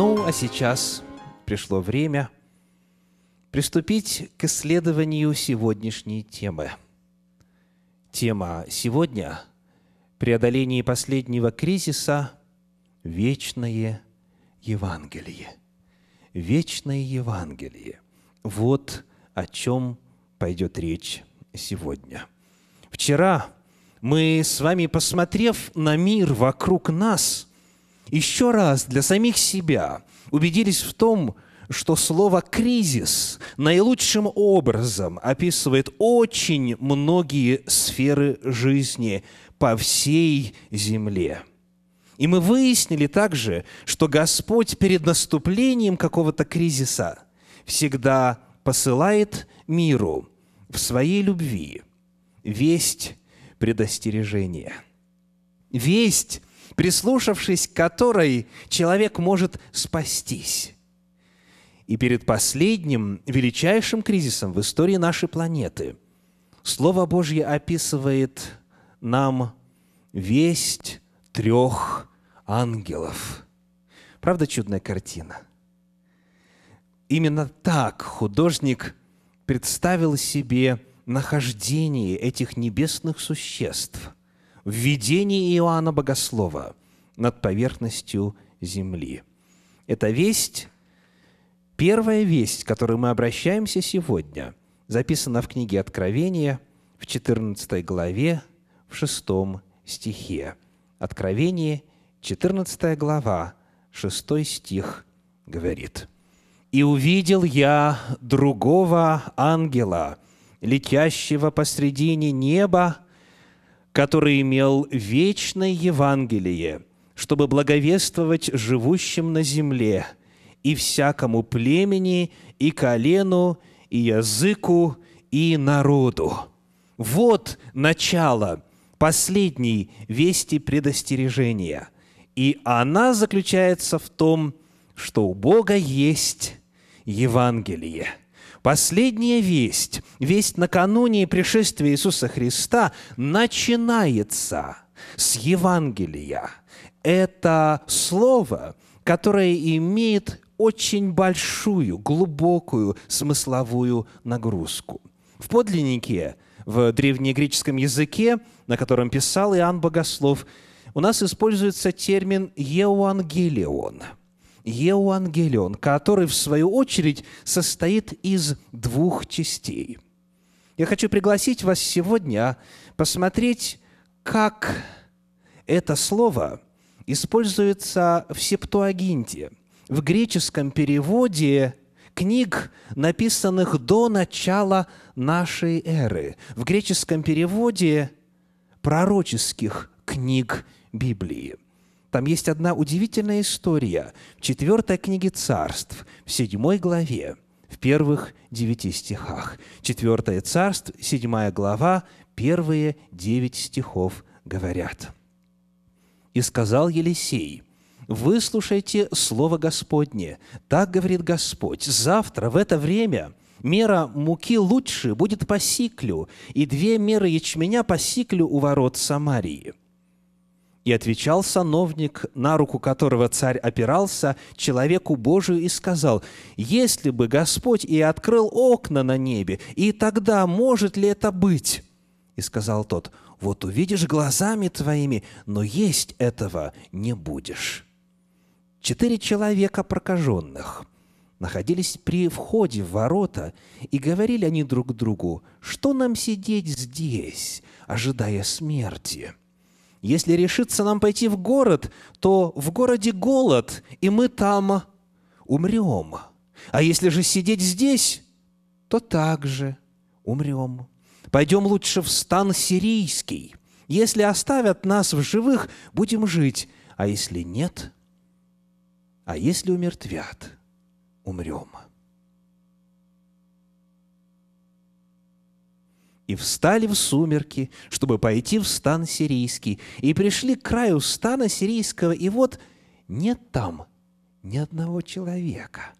Ну, а сейчас пришло время приступить к исследованию сегодняшней темы. Тема сегодня – преодоление последнего кризиса – вечное Евангелие. Вечное Евангелие. Вот о чем пойдет речь сегодня. Вчера мы с вами, посмотрев на мир вокруг нас – еще раз для самих себя убедились в том, что слово «кризис» наилучшим образом описывает очень многие сферы жизни по всей земле. И мы выяснили также, что Господь перед наступлением какого-то кризиса всегда посылает миру в своей любви весть предостережения. Весть прислушавшись к которой человек может спастись. И перед последним, величайшим кризисом в истории нашей планеты Слово Божье описывает нам весть трех ангелов. Правда, чудная картина? Именно так художник представил себе нахождение этих небесных существ – в видении Иоанна Богослова над поверхностью земли. Это весть, первая весть, к которой мы обращаемся сегодня, записана в книге Откровения в 14 главе, в 6 стихе. Откровение, 14 глава, 6 стих говорит. «И увидел я другого ангела, летящего посредине неба, который имел вечное Евангелие, чтобы благовествовать живущим на земле и всякому племени, и колену, и языку, и народу. Вот начало, последней вести предостережения. И она заключается в том, что у Бога есть Евангелие – Последняя весть, весть накануне пришествия Иисуса Христа начинается с Евангелия. Это слово, которое имеет очень большую, глубокую смысловую нагрузку. В подлиннике, в древнегреческом языке, на котором писал Иоанн Богослов, у нас используется термин «евангелион», Евангелион, который, в свою очередь, состоит из двух частей. Я хочу пригласить вас сегодня посмотреть, как это слово используется в Септуагинте, в греческом переводе книг, написанных до начала нашей эры, в греческом переводе пророческих книг Библии – там есть одна удивительная история в четвертой книге царств, в седьмой главе, в первых девяти стихах. Четвертое царство, седьмая глава, первые девять стихов говорят. «И сказал Елисей, «Выслушайте Слово Господне, так говорит Господь, завтра в это время мера муки лучше будет по сиклю, и две меры ячменя по сиклю у ворот Самарии». И отвечал сановник, на руку которого царь опирался, человеку Божию и сказал, «Если бы Господь и открыл окна на небе, и тогда может ли это быть?» И сказал тот, «Вот увидишь глазами твоими, но есть этого не будешь». Четыре человека прокаженных находились при входе в ворота, и говорили они друг другу, «Что нам сидеть здесь, ожидая смерти?» – если решится нам пойти в город, то в городе голод, и мы там умрем. А если же сидеть здесь, то также умрем. Пойдем лучше в стан сирийский. Если оставят нас в живых, будем жить, а если нет, а если умертвят, умрем». и встали в сумерки, чтобы пойти в стан сирийский, и пришли к краю стана сирийского, и вот нет там ни одного человека.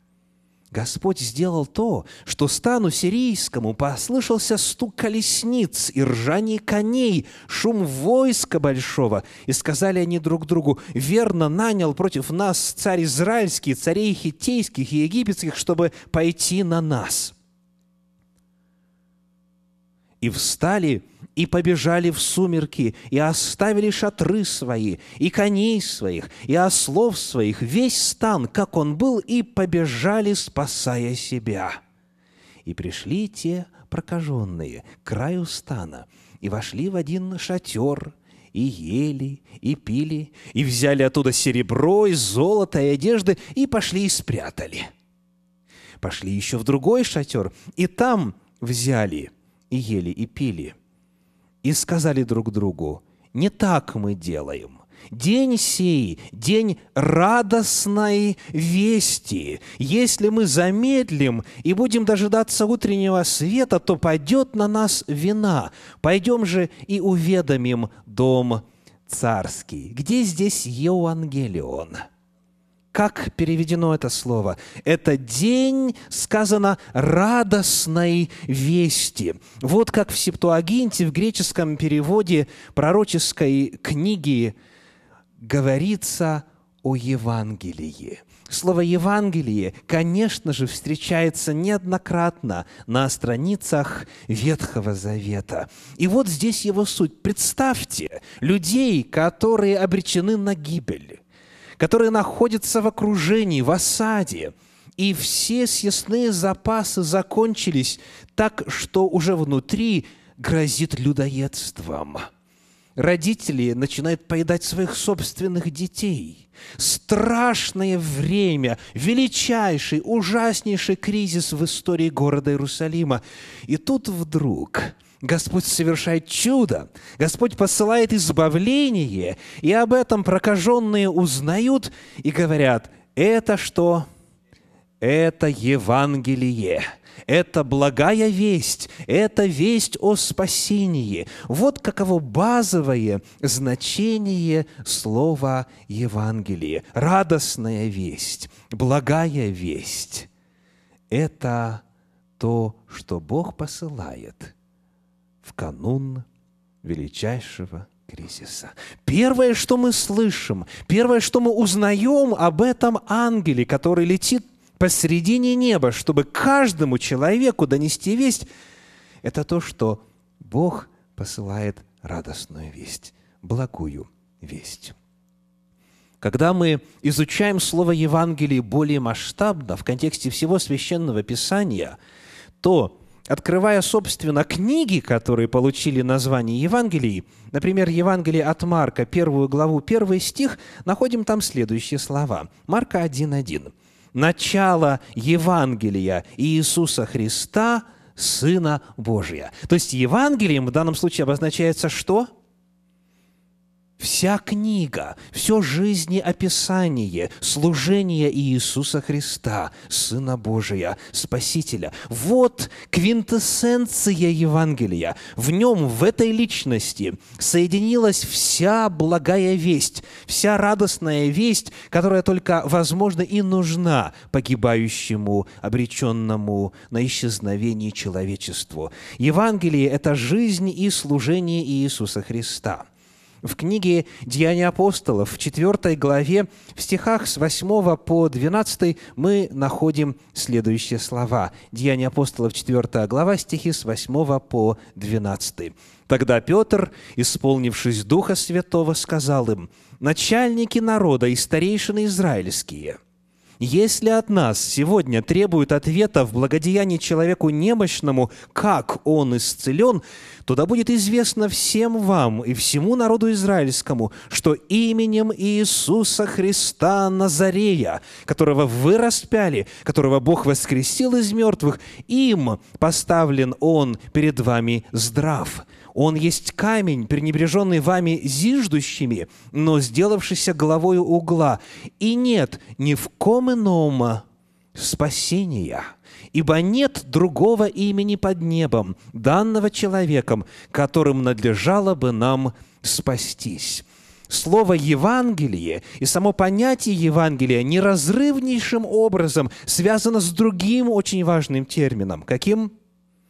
Господь сделал то, что стану сирийскому послышался стук колесниц и ржание коней, шум войска большого. И сказали они друг другу, верно нанял против нас царь израильский, царей хитейских и египетских, чтобы пойти на нас – и встали, и побежали в сумерки, и оставили шатры свои, и коней своих, и ослов своих, весь стан, как он был, и побежали, спасая себя. И пришли те прокаженные к краю стана, и вошли в один шатер, и ели, и пили, и взяли оттуда серебро, и золото, и одежды, и пошли и спрятали. Пошли еще в другой шатер, и там взяли – и ели, и пили. И сказали друг другу, не так мы делаем. День сей, день радостной вести. Если мы замедлим и будем дожидаться утреннего света, то пойдет на нас вина. Пойдем же и уведомим дом царский. Где здесь Евангелион? Как переведено это слово? Это день, сказано, радостной вести. Вот как в Септуагинте, в греческом переводе пророческой книги говорится о Евангелии. Слово «Евангелие», конечно же, встречается неоднократно на страницах Ветхого Завета. И вот здесь его суть. Представьте людей, которые обречены на гибель которые находятся в окружении, в осаде, и все съестные запасы закончились так, что уже внутри грозит людоедством. Родители начинают поедать своих собственных детей. Страшное время, величайший, ужаснейший кризис в истории города Иерусалима. И тут вдруг – Господь совершает чудо, Господь посылает избавление, и об этом прокаженные узнают и говорят, это что? Это Евангелие, это благая весть, это весть о спасении. Вот каково базовое значение слова Евангелие. Радостная весть, благая весть – это то, что Бог посылает – в канун величайшего кризиса. Первое, что мы слышим, первое, что мы узнаем об этом ангеле, который летит посредине неба, чтобы каждому человеку донести весть, это то, что Бог посылает радостную весть, благую весть. Когда мы изучаем слово Евангелие более масштабно, в контексте всего священного писания, то открывая, собственно, книги, которые получили название Евангелий, например, Евангелие от Марка, первую главу, первый стих, находим там следующие слова. Марка 1.1. «Начало Евангелия Иисуса Христа, Сына Божия». То есть Евангелием в данном случае обозначается что? Вся книга, все жизнеописание, служение Иисуса Христа, Сына Божия, Спасителя. Вот квинтэссенция Евангелия. В нем, в этой личности соединилась вся благая весть, вся радостная весть, которая только возможна и нужна погибающему, обреченному на исчезновение человечеству. Евангелие – это жизнь и служение Иисуса Христа – в книге «Деяния апостолов» в 4 главе, в стихах с 8 по 12 мы находим следующие слова. «Деяния апостолов», 4 глава, стихи с 8 по 12. «Тогда Петр, исполнившись Духа Святого, сказал им, «Начальники народа и старейшины израильские – если от нас сегодня требуют ответа в благодеянии человеку немощному, как он исцелен, то да будет известно всем вам и всему народу израильскому, что именем Иисуса Христа Назарея, которого вы распяли, которого Бог воскресил из мертвых, им поставлен он перед вами здрав». Он есть камень, пренебреженный вами зиждущими, но сделавшийся головою угла. И нет ни в ком ином спасения, ибо нет другого имени под небом, данного человеком, которым надлежало бы нам спастись». Слово «Евангелие» и само понятие Евангелия неразрывнейшим образом связано с другим очень важным термином. Каким?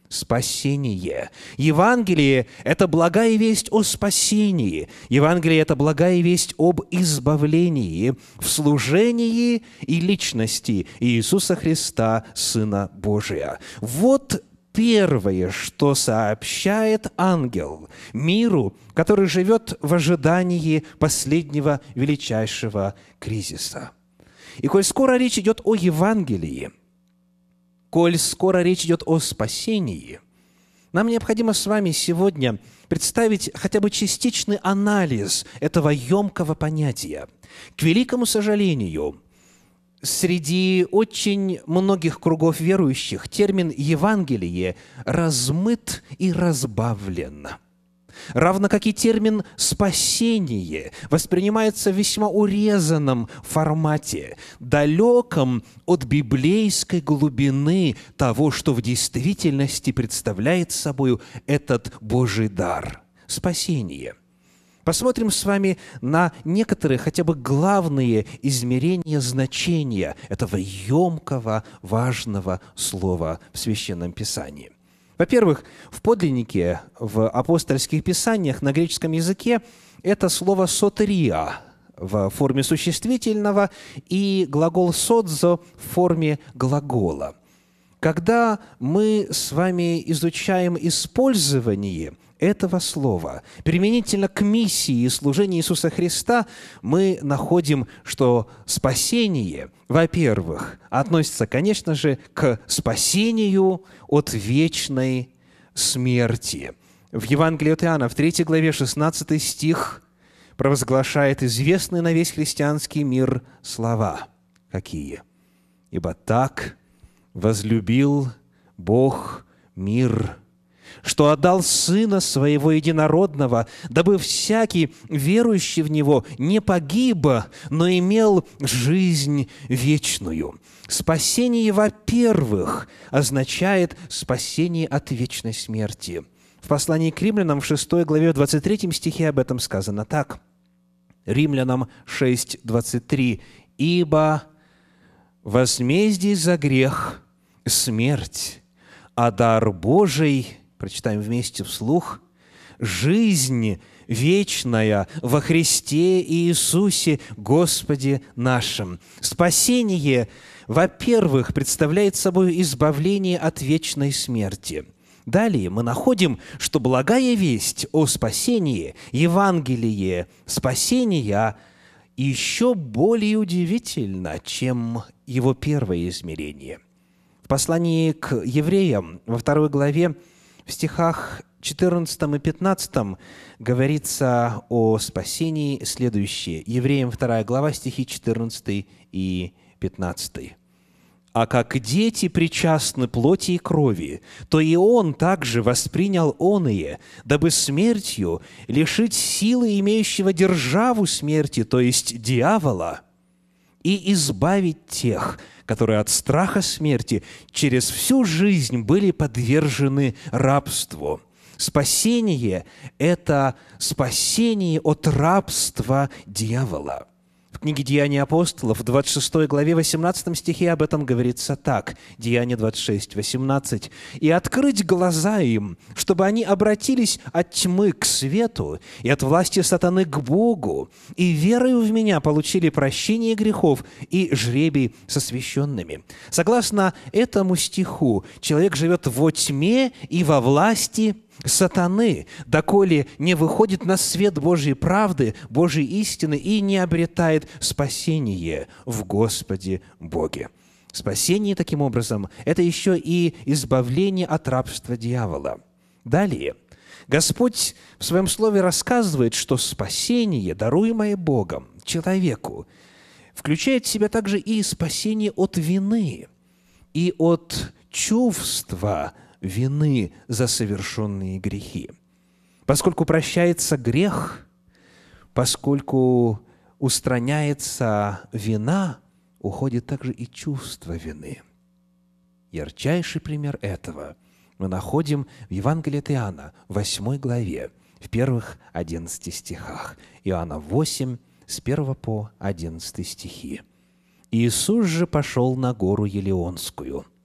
спасение. Евангелие – это благая весть о спасении. Евангелие – это благая весть об избавлении в служении и личности Иисуса Христа, Сына Божия. Вот первое, что сообщает ангел миру, который живет в ожидании последнего величайшего кризиса. И коль скоро речь идет о Евангелии – коль скоро речь идет о спасении, нам необходимо с вами сегодня представить хотя бы частичный анализ этого емкого понятия. К великому сожалению, среди очень многих кругов верующих термин «евангелие» размыт и разбавлен – равно как и термин «спасение» воспринимается в весьма урезанном формате, далеком от библейской глубины того, что в действительности представляет собой этот Божий дар – спасение. Посмотрим с вами на некоторые, хотя бы главные измерения значения этого емкого, важного слова в Священном Писании. Во-первых, в подлиннике, в апостольских писаниях на греческом языке это слово «сотерия» в форме существительного и глагол «содзо» в форме глагола. Когда мы с вами изучаем использование – этого слова, применительно к миссии и служению Иисуса Христа, мы находим, что спасение, во-первых, относится, конечно же, к спасению от вечной смерти. В Евангелии от Иоанна, в 3 главе, 16 стих, провозглашает известные на весь христианский мир слова. Какие? «Ибо так возлюбил Бог мир, что отдал Сына Своего Единородного, дабы всякий, верующий в Него, не погиб, но имел жизнь вечную». Спасение, во-первых, означает спасение от вечной смерти. В послании к римлянам в 6 главе в 23 стихе об этом сказано так. Римлянам 6, 23. «Ибо возмездие за грех – смерть, а дар Божий Прочитаем вместе вслух. «Жизнь вечная во Христе Иисусе Господе нашим». Спасение, во-первых, представляет собой избавление от вечной смерти – Далее мы находим, что благая весть о спасении, Евангелие спасения еще более удивительно, чем его первое измерение. В послании к евреям во второй главе в стихах 14 и 15 говорится о спасении следующее. Евреям 2 глава, стихи 14 и 15 а как дети причастны плоти и крови, то и он также воспринял оные, дабы смертью лишить силы имеющего державу смерти, то есть дьявола, и избавить тех, которые от страха смерти через всю жизнь были подвержены рабству. Спасение – это спасение от рабства дьявола. В книге «Деяния апостолов» в 26 главе 18 стихе об этом говорится так. Деяния 26, 18. «И открыть глаза им, чтобы они обратились от тьмы к свету и от власти сатаны к Богу, и верою в Меня получили прощение грехов и жребий с освященными». Согласно этому стиху, человек живет во тьме и во власти сатаны, доколе не выходит на свет Божьей правды, Божьей истины и не обретает спасение в Господе Боге. Спасение, таким образом, это еще и избавление от рабства дьявола. Далее, Господь в Своем Слове рассказывает, что спасение, даруемое Богом человеку, включает в себя также и спасение от вины и от чувства вины за совершенные грехи. Поскольку прощается грех, поскольку устраняется вина, уходит также и чувство вины. Ярчайший пример этого мы находим в Евангелии от Иоанна, 8 главе, в первых 11 стихах. Иоанна 8, с 1 по 11 стихи. «Иисус же пошел на гору Елеонскую –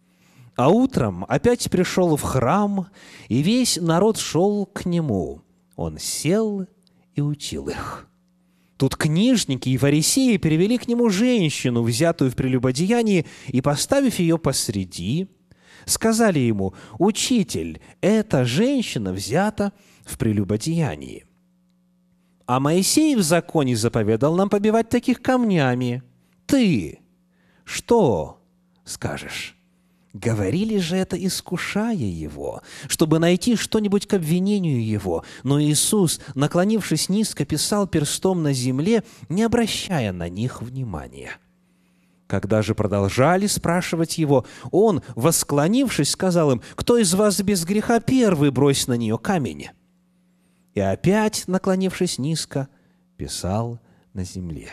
а утром опять пришел в храм, и весь народ шел к нему. Он сел и учил их. Тут книжники и фарисеи привели к нему женщину, взятую в прелюбодеянии, и, поставив ее посреди, сказали ему, «Учитель, эта женщина взята в прелюбодеянии». А Моисей в законе заповедал нам побивать таких камнями. Ты что скажешь? Говорили же это, искушая его, чтобы найти что-нибудь к обвинению его. Но Иисус, наклонившись низко, писал перстом на земле, не обращая на них внимания. Когда же продолжали спрашивать его, он, восклонившись, сказал им, «Кто из вас без греха первый брось на нее камень?» И опять, наклонившись низко, писал на земле.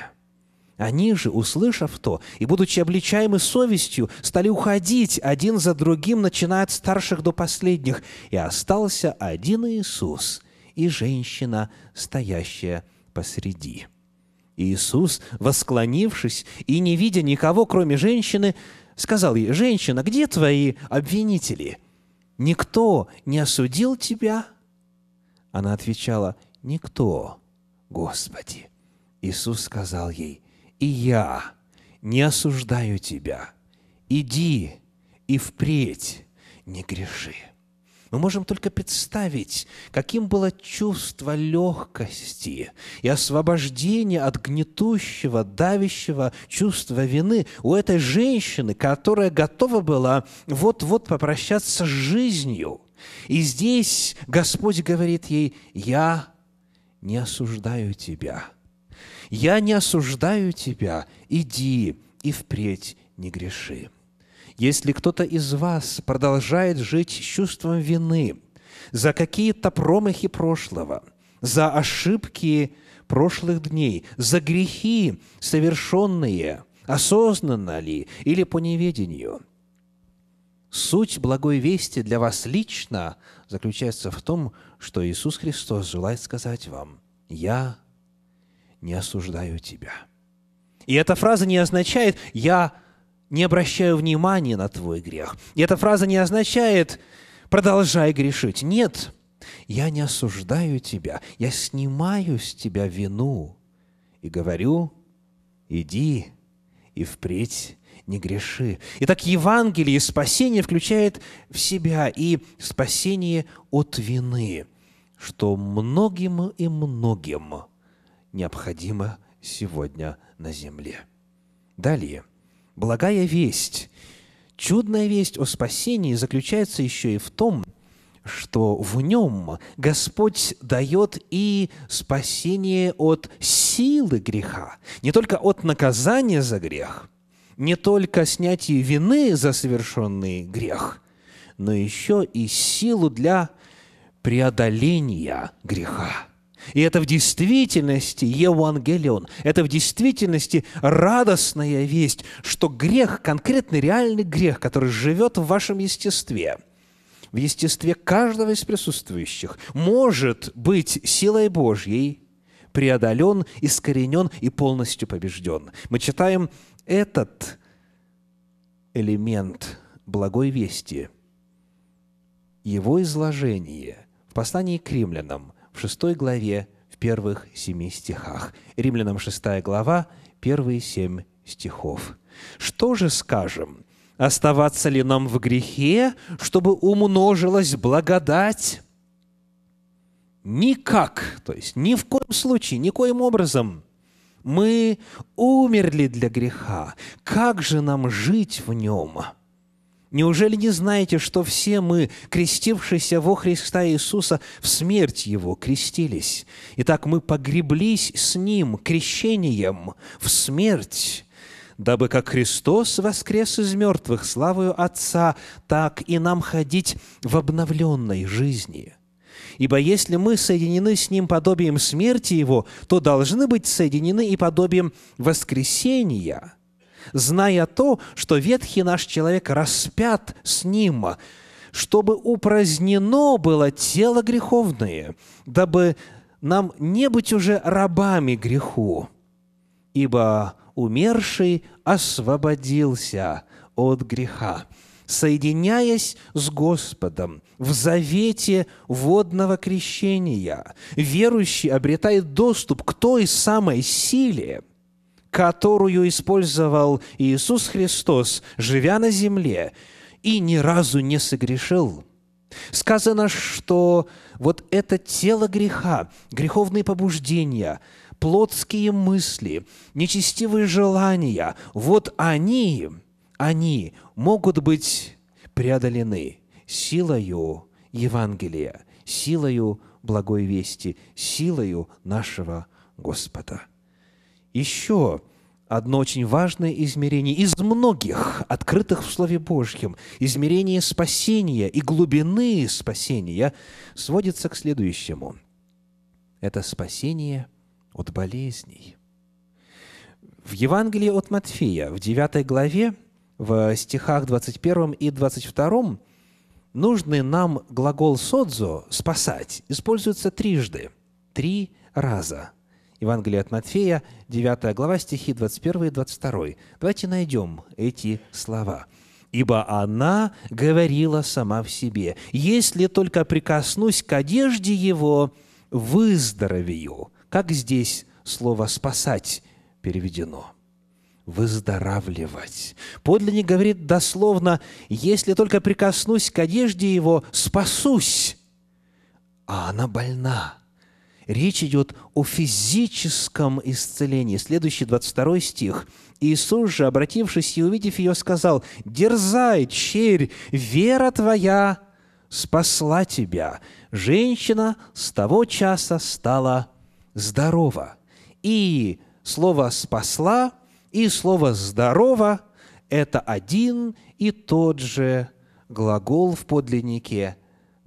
Они же, услышав то и будучи обличаемы совестью, стали уходить один за другим, начиная от старших до последних, и остался один Иисус и женщина, стоящая посреди. Иисус, восклонившись и не видя никого, кроме женщины, сказал ей, «Женщина, где твои обвинители? Никто не осудил тебя?» Она отвечала, «Никто, Господи». Иисус сказал ей, и я не осуждаю тебя. Иди и впредь не греши. Мы можем только представить, каким было чувство легкости и освобождения от гнетущего, давящего чувства вины у этой женщины, которая готова была вот-вот попрощаться с жизнью. И здесь Господь говорит ей, «Я не осуждаю тебя. Я не осуждаю тебя, иди и впредь не греши. Если кто-то из вас продолжает жить с чувством вины за какие-то промахи прошлого, за ошибки прошлых дней, за грехи, совершенные осознанно ли или по неведению – Суть благой вести для вас лично заключается в том, что Иисус Христос желает сказать вам, «Я не осуждаю тебя». И эта фраза не означает «я не обращаю внимания на твой грех». И эта фраза не означает «продолжай грешить». Нет, я не осуждаю тебя, я снимаю с тебя вину и говорю «иди и впредь не греши». Итак, Евангелие спасения включает в себя и спасение от вины, что многим и многим – необходимо сегодня на земле. Далее. Благая весть. Чудная весть о спасении заключается еще и в том, что в нем Господь дает и спасение от силы греха, не только от наказания за грех, не только снятие вины за совершенный грех, но еще и силу для преодоления греха. И это в действительности Евангелион, это в действительности радостная весть, что грех, конкретный реальный грех, который живет в вашем естестве, в естестве каждого из присутствующих, может быть силой Божьей преодолен, искоренен и полностью побежден. Мы читаем этот элемент благой вести, его изложение в послании к римлянам – в 6 главе, в первых семи стихах. Римлянам 6 глава, первые семь стихов. Что же скажем? Оставаться ли нам в грехе, чтобы умножилась благодать? Никак, то есть ни в коем случае, никоим образом – мы умерли для греха. Как же нам жить в нем? Неужели не знаете, что все мы, крестившиеся во Христа Иисуса, в смерть Его крестились? Итак, мы погреблись с Ним крещением в смерть, дабы как Христос воскрес из мертвых славою Отца, так и нам ходить в обновленной жизни». Ибо если мы соединены с Ним подобием смерти Его, то должны быть соединены и подобием воскресения – зная то, что ветхий наш человек распят с ним, чтобы упразднено было тело греховное, дабы нам не быть уже рабами греху, ибо умерший освободился от греха, соединяясь с Господом в завете водного крещения, верующий обретает доступ к той самой силе – которую использовал Иисус Христос, живя на земле, и ни разу не согрешил. Сказано, что вот это тело греха, греховные побуждения, плотские мысли, нечестивые желания, вот они, они могут быть преодолены силою Евангелия, силою благой вести, силою нашего Господа еще одно очень важное измерение из многих, открытых в Слове Божьем, измерение спасения и глубины спасения сводится к следующему. Это спасение от болезней. В Евангелии от Матфея, в 9 главе, в стихах 21 и 22 нужный нам глагол «содзо» – «спасать» используется трижды, три раза – Евангелие от Матфея, 9 глава, стихи 21 и 22. Давайте найдем эти слова. «Ибо она говорила сама в себе, если только прикоснусь к одежде его, выздоровею». Как здесь слово «спасать» переведено? выздоравливать. Подлинник говорит дословно, если только прикоснусь к одежде его, спасусь. А она больна. Речь идет о физическом исцелении. Следующий 22 стих. Иисус же, обратившись и увидев ее, сказал, «Дерзай, черь, вера твоя спасла тебя». Женщина с того часа стала здорова. И слово «спасла» и слово «здорова» – это один и тот же глагол в подлиннике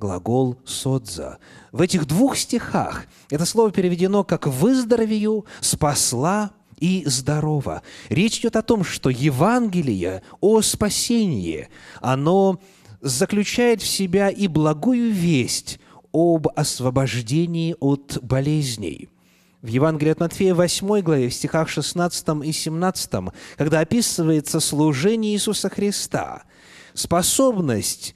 глагол «содза». В этих двух стихах это слово переведено как «выздоровею», «спасла», и здорово. Речь идет о том, что Евангелие о спасении, оно заключает в себя и благую весть об освобождении от болезней. В Евангелии от Матфея 8 главе, в стихах 16 и 17, когда описывается служение Иисуса Христа, способность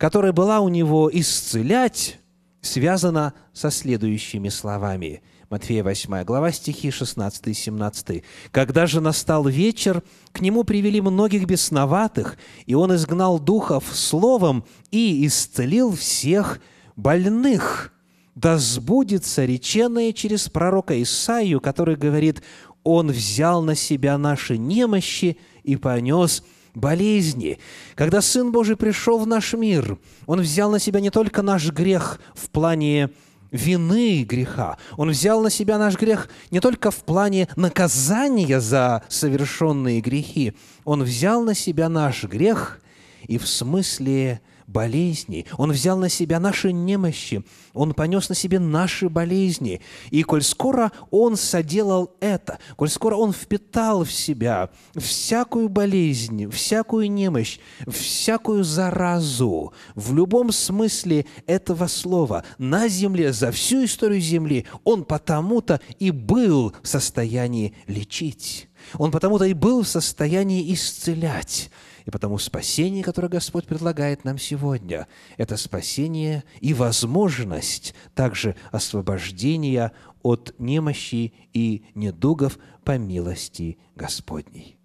которая была у него исцелять, связана со следующими словами. Матфея 8 глава, стихи 16 и 17. «Когда же настал вечер, к нему привели многих бесноватых, и он изгнал духов словом и исцелил всех больных. Да сбудется реченное через пророка Исаию, который говорит, «Он взял на себя наши немощи и понес болезни. Когда Сын Божий пришел в наш мир, Он взял на себя не только наш грех в плане вины греха. Он взял на себя наш грех не только в плане наказания за совершенные грехи, он взял на себя наш грех и в смысле болезней. Он взял на себя наши немощи. Он понес на себе наши болезни. И коль скоро Он соделал это, коль скоро Он впитал в себя всякую болезнь, всякую немощь, всякую заразу, в любом смысле этого слова, на земле, за всю историю земли, Он потому-то и был в состоянии лечить. Он потому-то и был в состоянии исцелять. И потому спасение, которое Господь предлагает нам сегодня, это спасение и возможность также освобождения от немощи и недугов по милости Господней.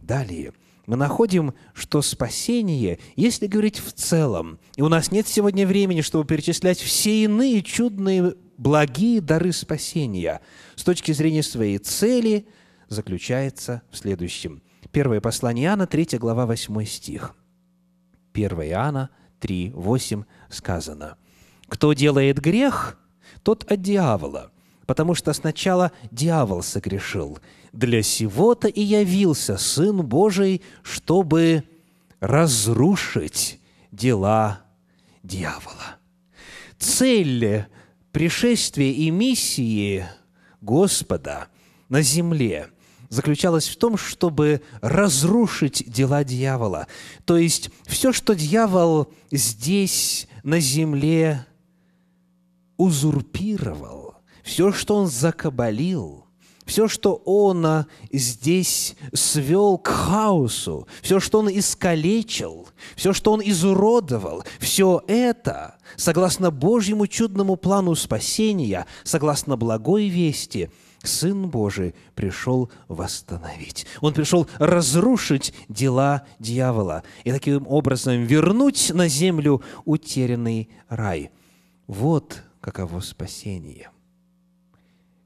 Далее – мы находим, что спасение, если говорить в целом, и у нас нет сегодня времени, чтобы перечислять все иные чудные благие дары спасения, с точки зрения своей цели заключается в следующем. Первое послание Иоанна, 3 глава, 8 стих. 1 Иоанна 3, 8 сказано. «Кто делает грех, тот от дьявола, потому что сначала дьявол согрешил. Для сего-то и явился Сын Божий, чтобы разрушить дела дьявола». Цель пришествия и миссии Господа на земле заключалась в том, чтобы разрушить дела дьявола. То есть все, что дьявол здесь, на земле, узурпировал, все, что он закабалил, все, что он а, здесь свел к хаосу, все, что он искалечил, все, что он изуродовал, все это, согласно Божьему чудному плану спасения, согласно благой вести – Сын Божий пришел восстановить. Он пришел разрушить дела дьявола и таким образом вернуть на землю утерянный рай. Вот каково спасение.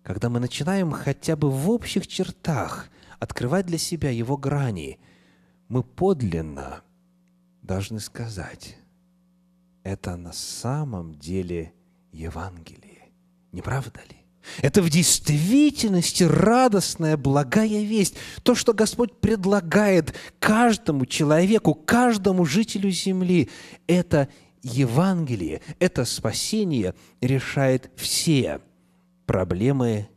Когда мы начинаем хотя бы в общих чертах открывать для себя его грани, мы подлинно должны сказать, это на самом деле Евангелие. Не правда ли? Это в действительности радостная, благая весть. То, что Господь предлагает каждому человеку, каждому жителю земли, это Евангелие, это спасение решает все проблемы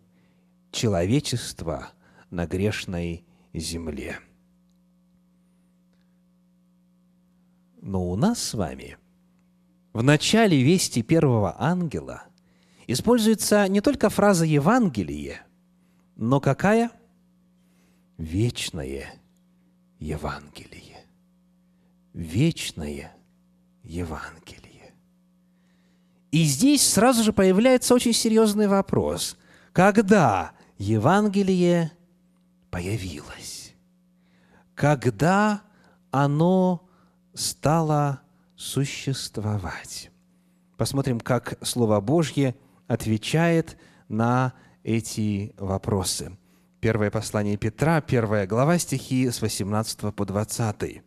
человечества на грешной земле. Но у нас с вами в начале вести первого ангела – используется не только фраза «Евангелие», но какая? Вечное Евангелие. Вечное Евангелие. И здесь сразу же появляется очень серьезный вопрос. Когда Евангелие появилось? Когда оно стало существовать? Посмотрим, как Слово Божье – отвечает на эти вопросы. Первое послание Петра, первая глава стихи с 18 по 20.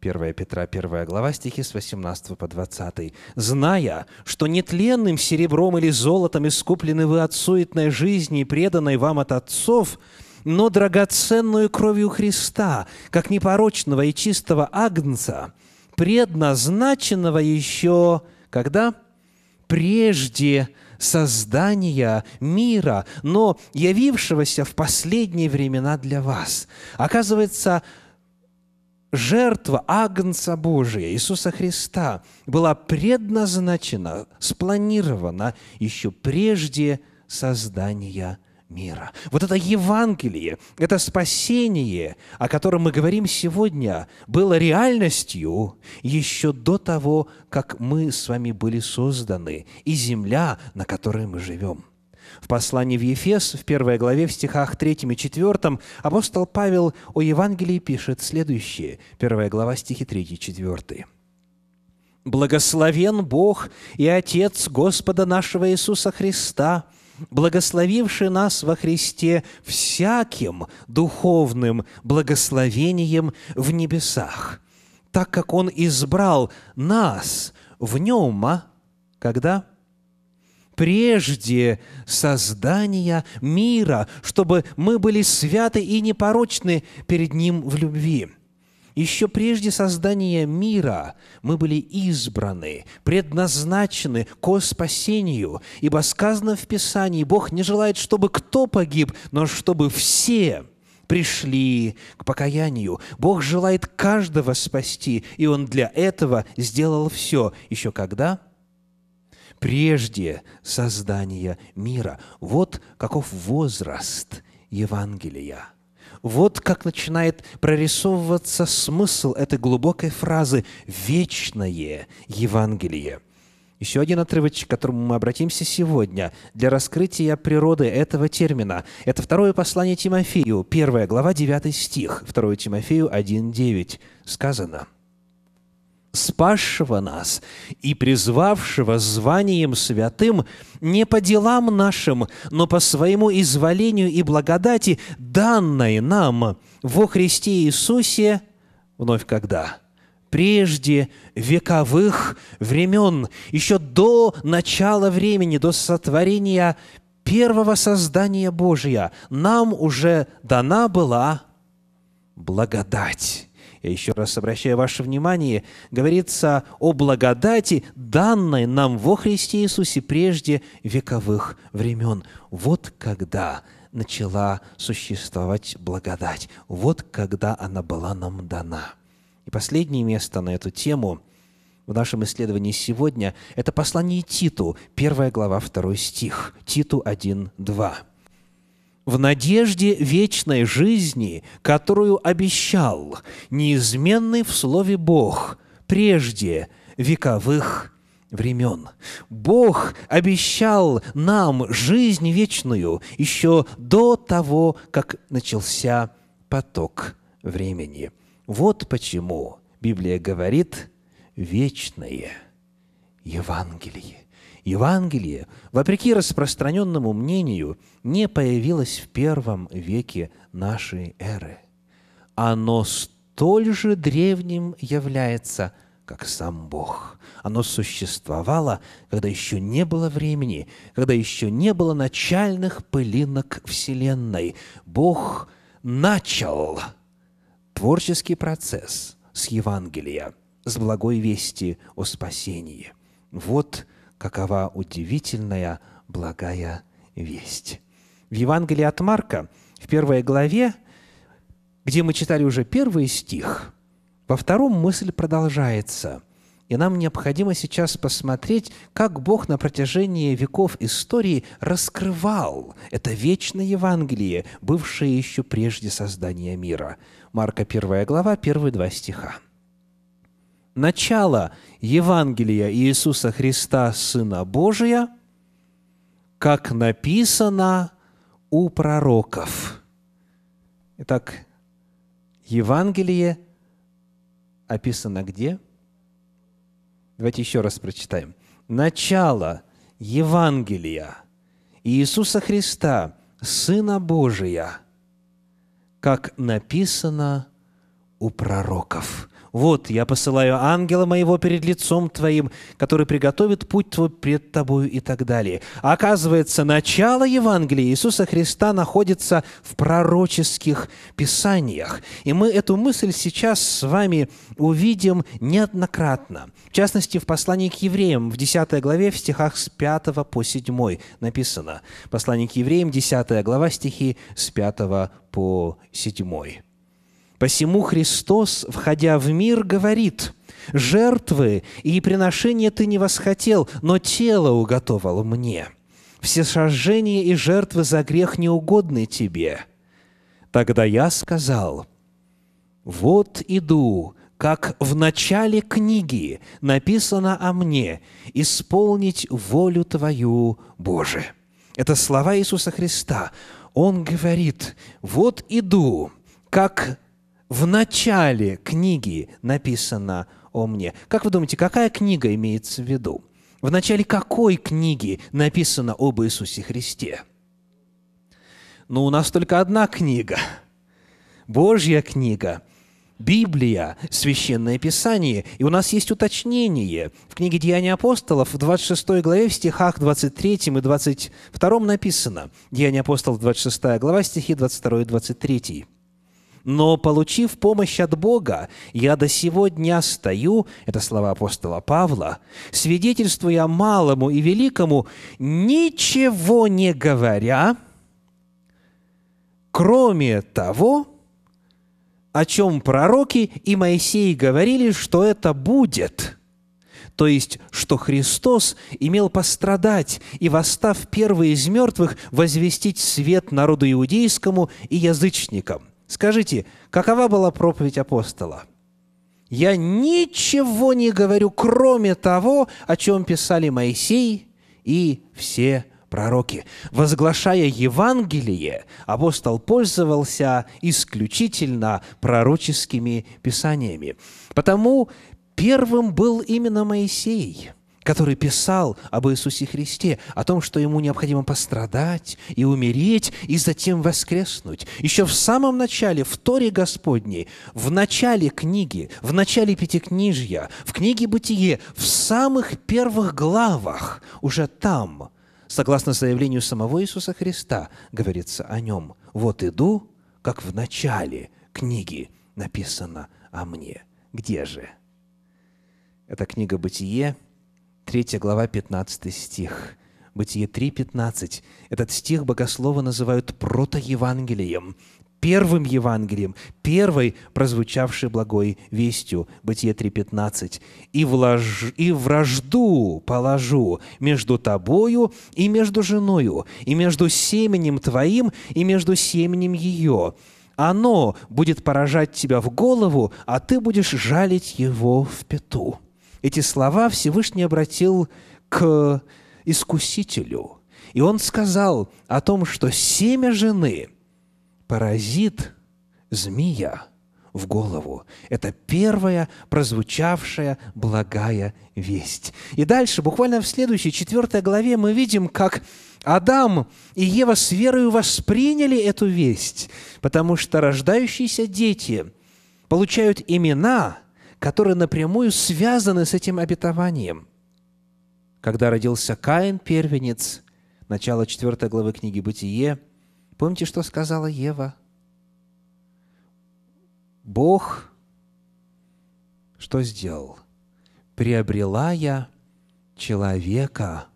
1 Петра, 1 глава, стихи с 18 по 20. «Зная, что нетленным серебром или золотом искуплены вы от суетной жизни, преданной вам от отцов, но драгоценную кровью Христа, как непорочного и чистого агнца, предназначенного еще, когда? прежде создания мира, но явившегося в последние времена для вас. Оказывается, жертва Агнца Божия, Иисуса Христа, была предназначена, спланирована еще прежде создания мира. Вот это Евангелие, это спасение, о котором мы говорим сегодня, было реальностью еще до того, как мы с вами были созданы, и земля, на которой мы живем. В послании в Ефес, в первой главе, в стихах 3 и 4, апостол Павел о Евангелии пишет следующее. Первая глава, стихи 3 и 4. «Благословен Бог и Отец Господа нашего Иисуса Христа, благословивший нас во Христе всяким духовным благословением в небесах, так как Он избрал нас в Нем, а? когда? прежде создания мира, чтобы мы были святы и непорочны перед Ним в любви. Еще прежде создания мира мы были избраны, предназначены ко спасению, ибо сказано в Писании, Бог не желает, чтобы кто погиб, но чтобы все пришли к покаянию. Бог желает каждого спасти, и Он для этого сделал все. Еще когда? Прежде создания мира. Вот каков возраст Евангелия – вот как начинает прорисовываться смысл этой глубокой фразы «вечное Евангелие». Еще один отрывочек, к которому мы обратимся сегодня для раскрытия природы этого термина. Это второе послание Тимофею, первая глава, 9 стих, 2 Тимофею 1.9. Сказано – спасшего нас и призвавшего званием святым не по делам нашим, но по своему изволению и благодати, данной нам во Христе Иисусе, вновь когда? прежде вековых времен, еще до начала времени, до сотворения первого создания Божия, нам уже дана была благодать я еще раз обращаю ваше внимание, говорится о благодати, данной нам во Христе Иисусе прежде вековых времен. Вот когда начала существовать благодать. Вот когда она была нам дана. И последнее место на эту тему в нашем исследовании сегодня – это послание Титу, первая глава, второй стих, Титу 1, 2 в надежде вечной жизни, которую обещал неизменный в Слове Бог прежде вековых времен. Бог обещал нам жизнь вечную еще до того, как начался поток времени. Вот почему Библия говорит «вечное Евангелие». Евангелие, вопреки распространенному мнению, не появилось в первом веке нашей эры. Оно столь же древним является, как сам Бог. Оно существовало, когда еще не было времени, когда еще не было начальных пылинок Вселенной. Бог начал творческий процесс с Евангелия, с благой вести о спасении. Вот какова удивительная благая весть. В Евангелии от Марка, в первой главе, где мы читали уже первый стих, во втором мысль продолжается. И нам необходимо сейчас посмотреть, как Бог на протяжении веков истории раскрывал это вечное Евангелие, бывшее еще прежде создания мира. Марка 1 глава, первые два стиха начало Евангелия Иисуса Христа, Сына Божия, как написано у пророков. Итак, Евангелие описано где? Давайте еще раз прочитаем. Начало Евангелия Иисуса Христа, Сына Божия, как написано у пророков. «Вот, я посылаю ангела моего перед лицом твоим, который приготовит путь твой пред тобою» и так далее. Оказывается, начало Евангелия Иисуса Христа находится в пророческих писаниях. И мы эту мысль сейчас с вами увидим неоднократно. В частности, в послании к евреям в 10 главе в стихах с 5 по 7 написано. Послание к евреям, 10 глава, стихи с 5 по 7. Посему Христос, входя в мир, говорит, «Жертвы и приношения ты не восхотел, но тело уготовал мне. Все сожжения и жертвы за грех неугодны тебе». Тогда я сказал, «Вот иду, как в начале книги написано о мне, исполнить волю Твою, Боже». Это слова Иисуса Христа. Он говорит, «Вот иду, как в начале книги написано о мне. Как вы думаете, какая книга имеется в виду? В начале какой книги написано об Иисусе Христе? Но ну, у нас только одна книга. Божья книга. Библия, Священное Писание. И у нас есть уточнение. В книге «Деяния апостолов» в 26 главе, в стихах 23 и 22 написано. «Деяния апостолов», 26 глава, стихи 22 и 23 но, получив помощь от Бога, я до сего дня стою, это слова апостола Павла, свидетельствуя малому и великому, ничего не говоря, кроме того, о чем пророки и Моисей говорили, что это будет – то есть, что Христос имел пострадать и, восстав первый из мертвых, возвестить свет народу иудейскому и язычникам – Скажите, какова была проповедь апостола? «Я ничего не говорю, кроме того, о чем писали Моисей и все пророки». Возглашая Евангелие, апостол пользовался исключительно пророческими писаниями. Потому первым был именно Моисей – который писал об Иисусе Христе, о том, что ему необходимо пострадать и умереть, и затем воскреснуть. Еще в самом начале, в Торе Господней, в начале книги, в начале Пятикнижья, в книге Бытие, в самых первых главах, уже там, согласно заявлению самого Иисуса Христа, говорится о нем. «Вот иду, как в начале книги написано о мне». Где же? Это книга «Бытие», 3 глава, 15 стих. Бытие 3.15. Этот стих богословы называют протоевангелием, первым Евангелием, первой прозвучавшей благой вестью, Бытие 3.15, «И, влож... «И вражду положу между тобою и между женою, и между семенем твоим и между семенем ее. Оно будет поражать тебя в голову, а ты будешь жалить его в пету» эти слова Всевышний обратил к искусителю. И он сказал о том, что семя жены поразит змея в голову. Это первая прозвучавшая благая весть. И дальше, буквально в следующей, четвертой главе, мы видим, как Адам и Ева с верою восприняли эту весть, потому что рождающиеся дети получают имена – которые напрямую связаны с этим обетованием. Когда родился Каин, первенец, начало 4 главы книги «Бытие», помните, что сказала Ева? Бог что сделал? Приобрела я человека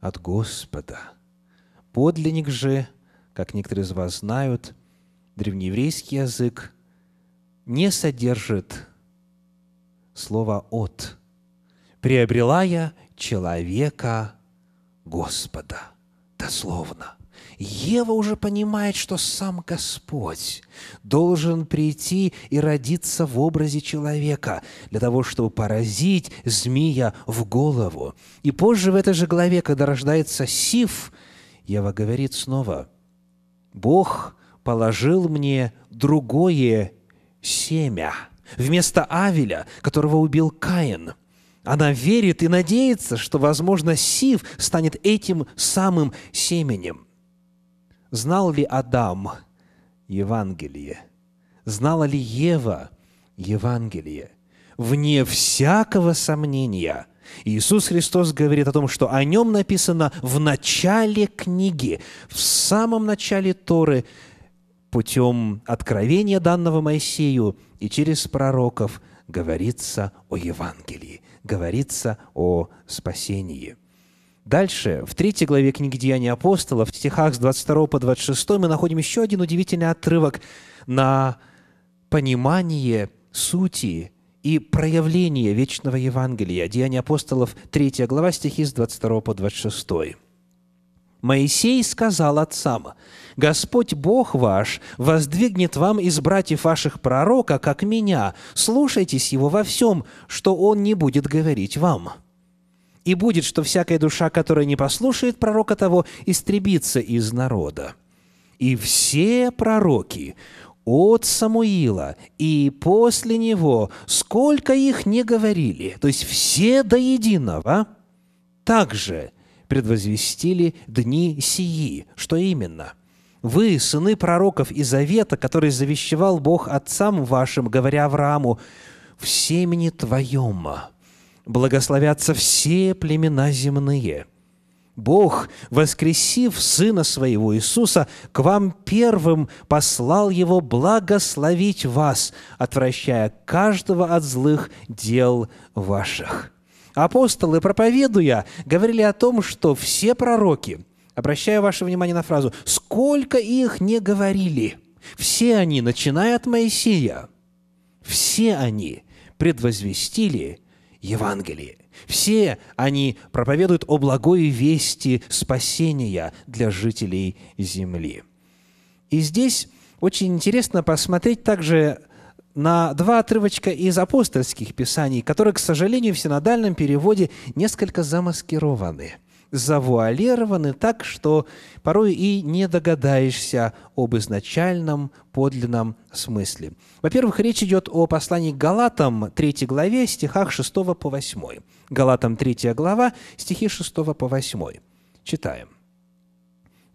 от Господа. Подлинник же, как некоторые из вас знают, древнееврейский язык не содержит слово «от». «Приобрела я человека Господа». Дословно. Ева уже понимает, что сам Господь должен прийти и родиться в образе человека для того, чтобы поразить змея в голову. И позже в этой же главе, когда рождается Сиф, Ева говорит снова, «Бог положил мне другое семя» вместо Авеля, которого убил Каин. Она а верит и надеется, что, возможно, Сив станет этим самым семенем. Знал ли Адам Евангелие? Знала ли Ева Евангелие? Вне всякого сомнения – Иисус Христос говорит о том, что о нем написано в начале книги, в самом начале Торы путем откровения данного Моисею и через пророков говорится о Евангелии, говорится о спасении. Дальше, в третьей главе книги «Деяния апостолов», в стихах с 22 по 26 мы находим еще один удивительный отрывок на понимание сути и проявление вечного Евангелия. Деяния апостолов, 3 глава, стихи с 22 по 26. «Моисей сказал отцам, Господь Бог ваш воздвигнет вам из братьев ваших пророка, как меня. Слушайтесь его во всем, что он не будет говорить вам. И будет, что всякая душа, которая не послушает пророка того, истребится из народа. И все пророки от Самуила и после него, сколько их не говорили, то есть все до единого, также предвозвестили дни сии. Что именно – вы, сыны пророков и завета, который завещевал Бог отцам вашим, говоря Аврааму, в семени твоем благословятся все племена земные. Бог, воскресив Сына Своего Иисуса, к вам первым послал Его благословить вас, отвращая каждого от злых дел ваших». Апостолы, проповедуя, говорили о том, что все пророки – Обращаю ваше внимание на фразу «Сколько их не говорили!» Все они, начиная от Моисея, все они предвозвестили Евангелие. Все они проповедуют о благой вести спасения для жителей земли. И здесь очень интересно посмотреть также на два отрывочка из апостольских писаний, которые, к сожалению, в синодальном переводе несколько замаскированы – завуалированы так, что порой и не догадаешься об изначальном подлинном смысле. Во-первых, речь идет о послании к Галатам 3 главе, стихах 6 по 8. Галатам 3 глава, стихи 6 по 8. Читаем.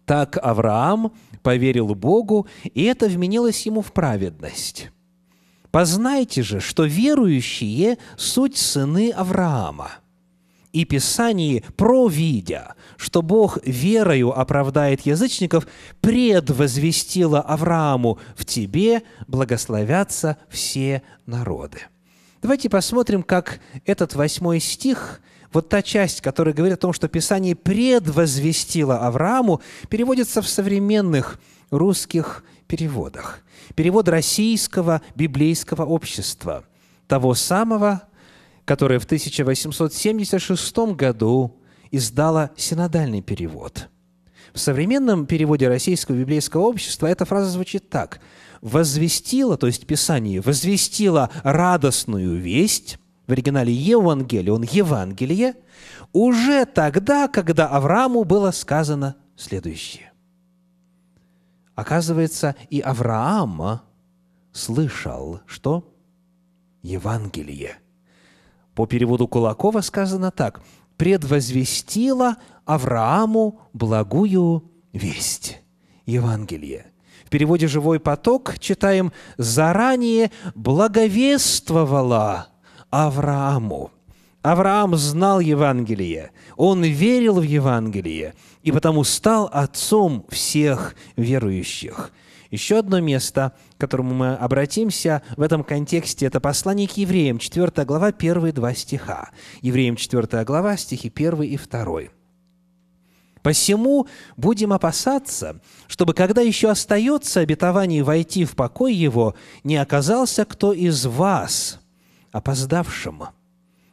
«Так Авраам поверил Богу, и это вменилось ему в праведность». Познайте же, что верующие – суть сыны Авраама – и Писании, провидя, что Бог верою оправдает язычников, предвозвестила Аврааму «В тебе благословятся все народы». Давайте посмотрим, как этот восьмой стих, вот та часть, которая говорит о том, что Писание предвозвестило Аврааму, переводится в современных русских переводах. Перевод российского библейского общества, того самого – которое в 1876 году издало синодальный перевод. В современном переводе Российского библейского общества эта фраза звучит так. «Возвестила», то есть Писание, «возвестила радостную весть», в оригинале Евангелие, он «евангелие», уже тогда, когда Аврааму было сказано следующее. Оказывается, и Авраам слышал, что Евангелие – по переводу Кулакова сказано так. «Предвозвестила Аврааму благую весть». Евангелие. В переводе «Живой поток» читаем «заранее благовествовала Аврааму». Авраам знал Евангелие, он верил в Евангелие, и потому стал отцом всех верующих – еще одно место, к которому мы обратимся в этом контексте, это послание к евреям, 4 глава, первые два стиха. Евреям 4 глава, стихи 1 и 2. Посему будем опасаться, чтобы, когда еще остается обетование войти в покой его, не оказался кто из вас опоздавшим.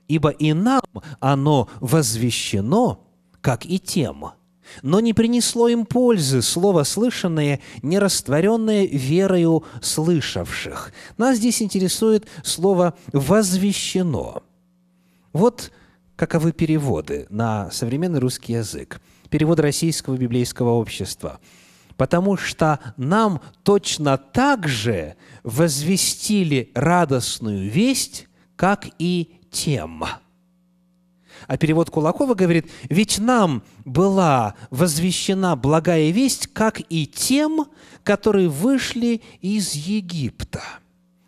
Ибо и нам оно возвещено, как и тем – но не принесло им пользы слово слышанное, не растворенное верою слышавших. Нас здесь интересует слово «возвещено». Вот каковы переводы на современный русский язык. Перевод Российского библейского общества. «Потому что нам точно так же возвестили радостную весть, как и тем» а перевод Кулакова говорит, «Ведь нам была возвещена благая весть, как и тем, которые вышли из Египта».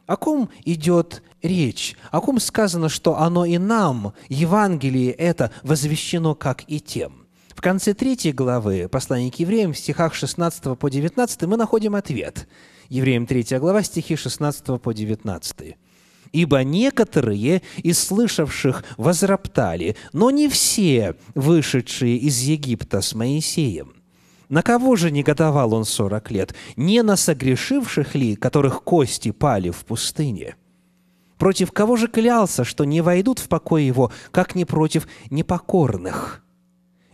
О ком идет речь? О ком сказано, что оно и нам, Евангелие это, возвещено, как и тем? В конце третьей главы послания к евреям, в стихах 16 по 19, мы находим ответ. Евреям 3 глава, стихи 16 по 19. Ибо некоторые из слышавших возроптали, но не все, вышедшие из Египта с Моисеем. На кого же негодовал он сорок лет? Не на согрешивших ли, которых кости пали в пустыне? Против кого же клялся, что не войдут в покой его, как не против непокорных?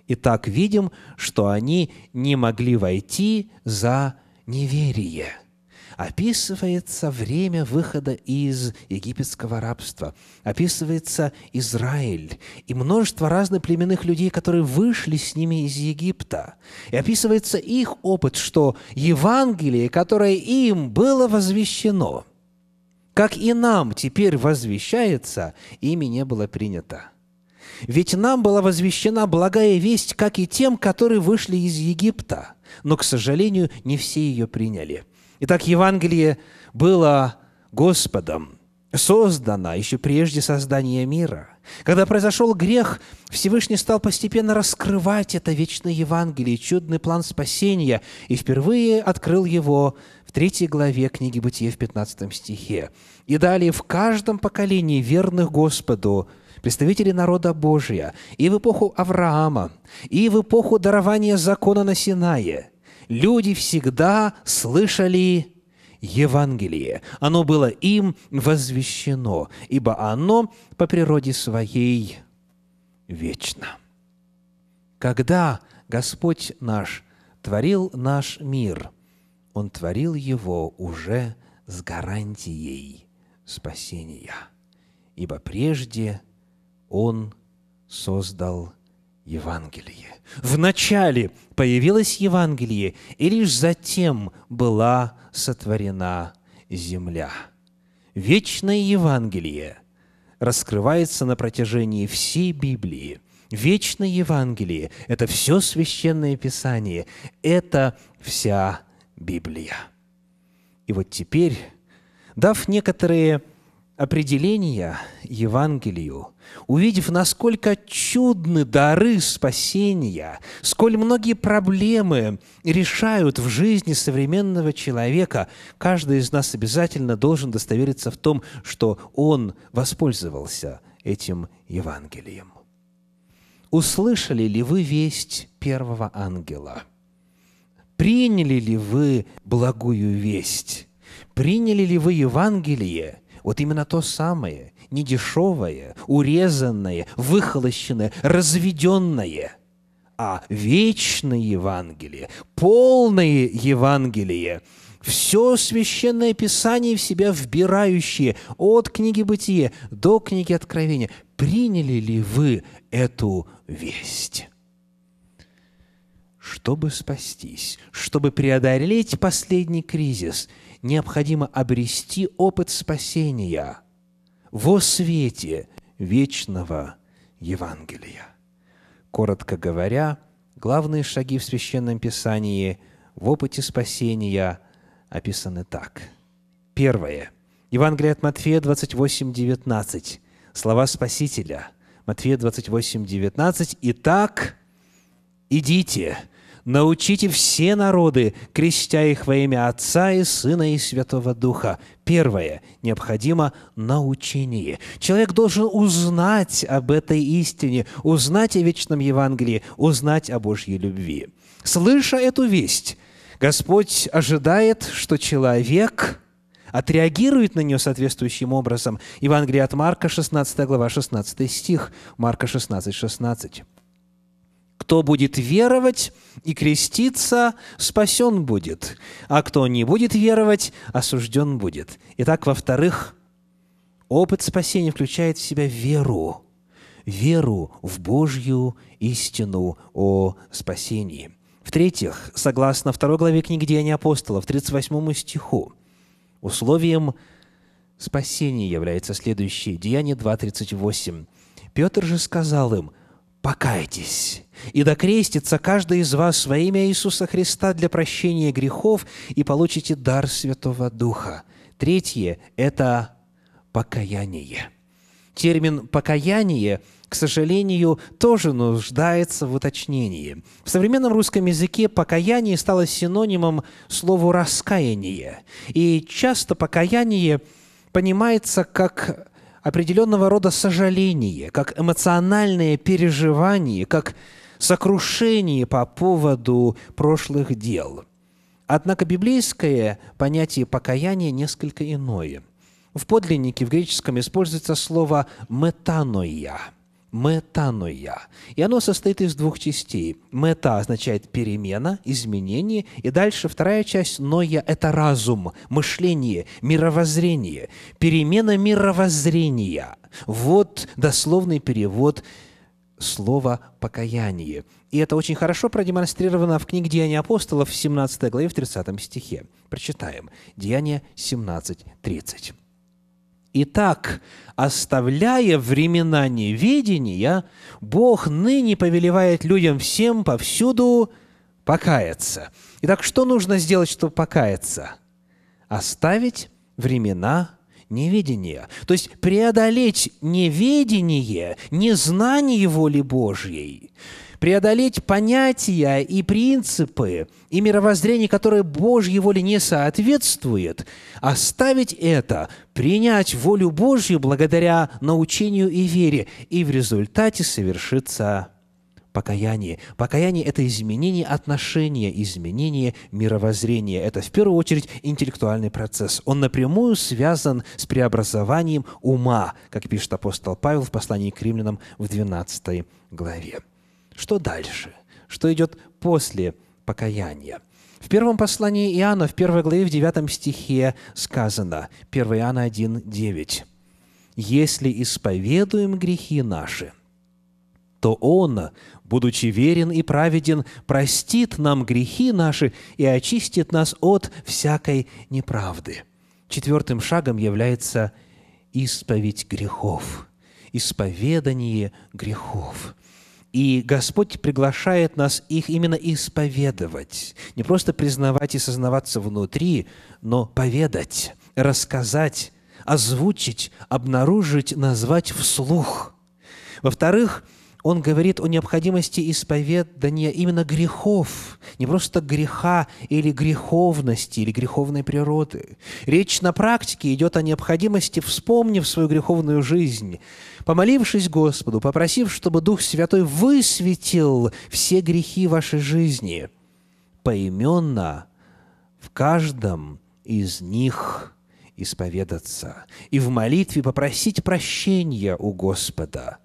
Итак, видим, что они не могли войти за неверие описывается время выхода из египетского рабства, описывается Израиль и множество разных племенных людей, которые вышли с ними из Египта. И описывается их опыт, что Евангелие, которое им было возвещено, как и нам теперь возвещается, ими не было принято. Ведь нам была возвещена благая весть, как и тем, которые вышли из Египта. Но, к сожалению, не все ее приняли – Итак, Евангелие было Господом создано еще прежде создания мира. Когда произошел грех, Всевышний стал постепенно раскрывать это вечное Евангелие, чудный план спасения, и впервые открыл его в третьей главе книги Бытия в 15 стихе. И далее в каждом поколении верных Господу представители народа Божия, и в эпоху Авраама, и в эпоху дарования закона на Синае – люди всегда слышали Евангелие. Оно было им возвещено, ибо оно по природе своей вечно. Когда Господь наш творил наш мир, Он творил его уже с гарантией спасения, ибо прежде Он создал Евангелие. Вначале появилось Евангелие, и лишь затем была сотворена земля. Вечное Евангелие раскрывается на протяжении всей Библии. Вечное Евангелие – это все Священное Писание, это вся Библия. И вот теперь, дав некоторые определения Евангелию, увидев, насколько чудны дары спасения, сколь многие проблемы решают в жизни современного человека, каждый из нас обязательно должен достовериться в том, что он воспользовался этим Евангелием. Услышали ли вы весть первого ангела? Приняли ли вы благую весть? Приняли ли вы Евангелие – вот именно то самое, недешевое, урезанное, выхолощенное, разведенное, а вечное Евангелие, полное Евангелие, все священное Писание в себя вбирающее от книги Бытия до книги Откровения. Приняли ли вы эту весть? Чтобы спастись, чтобы преодолеть последний кризис – необходимо обрести опыт спасения во свете вечного Евангелия. Коротко говоря, главные шаги в Священном Писании в опыте спасения описаны так. Первое. Евангелие от Матфея 28, 19. Слова Спасителя. Матфея 28, 19. «Итак, идите, научите все народы, крестя их во имя Отца и Сына и Святого Духа. Первое. Необходимо научение. Человек должен узнать об этой истине, узнать о вечном Евангелии, узнать о Божьей любви. Слыша эту весть, Господь ожидает, что человек отреагирует на нее соответствующим образом. Евангелие от Марка, 16 глава, 16 стих, Марка 16, 16. Кто будет веровать и креститься, спасен будет, а кто не будет веровать, осужден будет. Итак, во-вторых, опыт спасения включает в себя веру, веру в Божью истину о спасении. В-третьих, согласно второй главе книги Деяния апостолов, 38 стиху, условием спасения является следующее, Деяние 2.38. «Петр же сказал им, покайтесь и докрестится каждый из вас во имя Иисуса Христа для прощения грехов и получите дар Святого Духа. Третье – это покаяние. Термин «покаяние» к сожалению, тоже нуждается в уточнении. В современном русском языке покаяние стало синонимом слову «раскаяние». И часто покаяние понимается как определенного рода сожаление, как эмоциональное переживание, как сокрушении по поводу прошлых дел. Однако библейское понятие покаяния несколько иное. В подлиннике в греческом используется слово «метаноя», метаноя. И оно состоит из двух частей. Мета означает перемена, изменение. И дальше вторая часть ноя – это разум, мышление, мировоззрение. Перемена мировоззрения. Вот дословный перевод слово «покаяние». И это очень хорошо продемонстрировано в книге «Деяния апостолов» в 17 главе, в 30 стихе. Прочитаем. Деяния 17, 30. Итак, оставляя времена неведения, Бог ныне повелевает людям всем повсюду покаяться. Итак, что нужно сделать, чтобы покаяться? Оставить времена неведения. То есть преодолеть неведение, незнание воли Божьей, преодолеть понятия и принципы, и мировоззрение, которое Божьей воле не соответствует, оставить это, принять волю Божью благодаря научению и вере, и в результате совершится покаяние. Покаяние – это изменение отношения, изменение мировоззрения. Это в первую очередь интеллектуальный процесс. Он напрямую связан с преобразованием ума, как пишет апостол Павел в послании к римлянам в 12 главе. Что дальше? Что идет после покаяния? В первом послании Иоанна, в первой главе, в девятом стихе сказано, 1 Иоанна 1, 9, «Если исповедуем грехи наши, то Он будучи верен и праведен, простит нам грехи наши и очистит нас от всякой неправды». Четвертым шагом является исповедь грехов, исповедание грехов. И Господь приглашает нас их именно исповедовать, не просто признавать и сознаваться внутри, но поведать, рассказать, озвучить, обнаружить, назвать вслух. Во-вторых, – он говорит о необходимости исповедания именно грехов, не просто греха или греховности, или греховной природы. Речь на практике идет о необходимости, вспомнив свою греховную жизнь, помолившись Господу, попросив, чтобы Дух Святой высветил все грехи вашей жизни, поименно в каждом из них исповедаться и в молитве попросить прощения у Господа.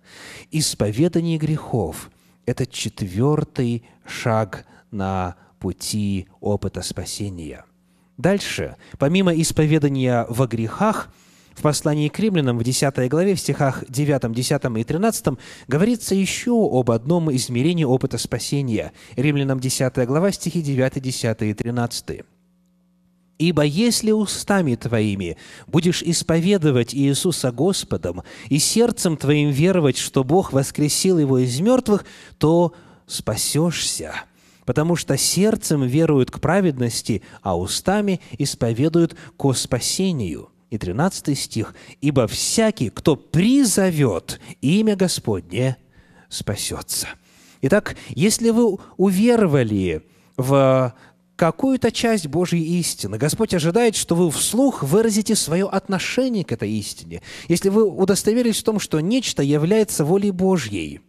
Исповедание грехов – это четвертый шаг на пути опыта спасения. Дальше, помимо исповедания во грехах, в послании к римлянам в 10 главе, в стихах 9, 10 и 13 говорится еще об одном измерении опыта спасения. Римлянам 10 глава, стихи 9, 10 и 13. Ибо если устами твоими будешь исповедовать Иисуса Господом и сердцем твоим веровать, что Бог воскресил его из мертвых, то спасешься. Потому что сердцем веруют к праведности, а устами исповедуют ко спасению». И 13 стих. «Ибо всякий, кто призовет имя Господне, спасется». Итак, если вы уверовали в какую-то часть Божьей истины. Господь ожидает, что вы вслух выразите свое отношение к этой истине. Если вы удостоверились в том, что нечто является волей Божьей,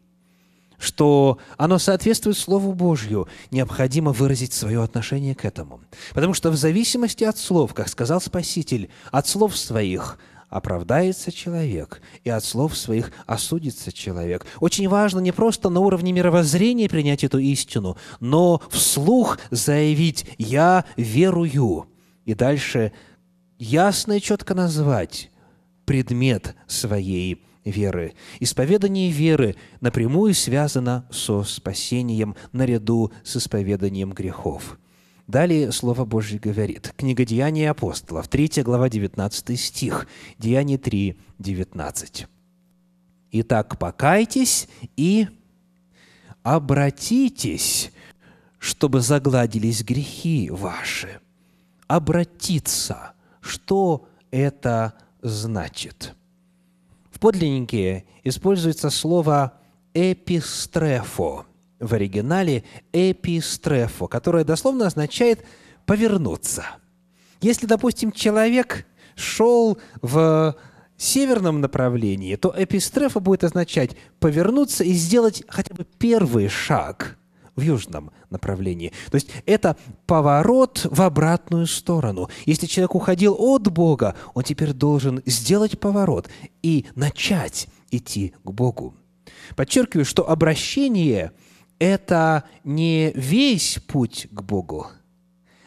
что оно соответствует Слову Божью, необходимо выразить свое отношение к этому. Потому что в зависимости от слов, как сказал Спаситель, от слов своих оправдается человек, и от слов своих осудится человек. Очень важно не просто на уровне мировоззрения принять эту истину, но вслух заявить «я верую». И дальше ясно и четко назвать предмет своей веры. Исповедание веры напрямую связано со спасением наряду с исповеданием грехов. Далее Слово Божье говорит. Книга Деяний апостолов», 3 глава, 19 стих. Деяния 3, 19. «Итак, покайтесь и обратитесь, чтобы загладились грехи ваши». Обратиться. Что это значит? В подлиннике используется слово «эпистрефо», в оригинале «эпистрефо», которое дословно означает «повернуться». Если, допустим, человек шел в северном направлении, то эпистрефа будет означать повернуться и сделать хотя бы первый шаг в южном направлении. То есть это поворот в обратную сторону. Если человек уходил от Бога, он теперь должен сделать поворот и начать идти к Богу. Подчеркиваю, что обращение – это не весь путь к Богу,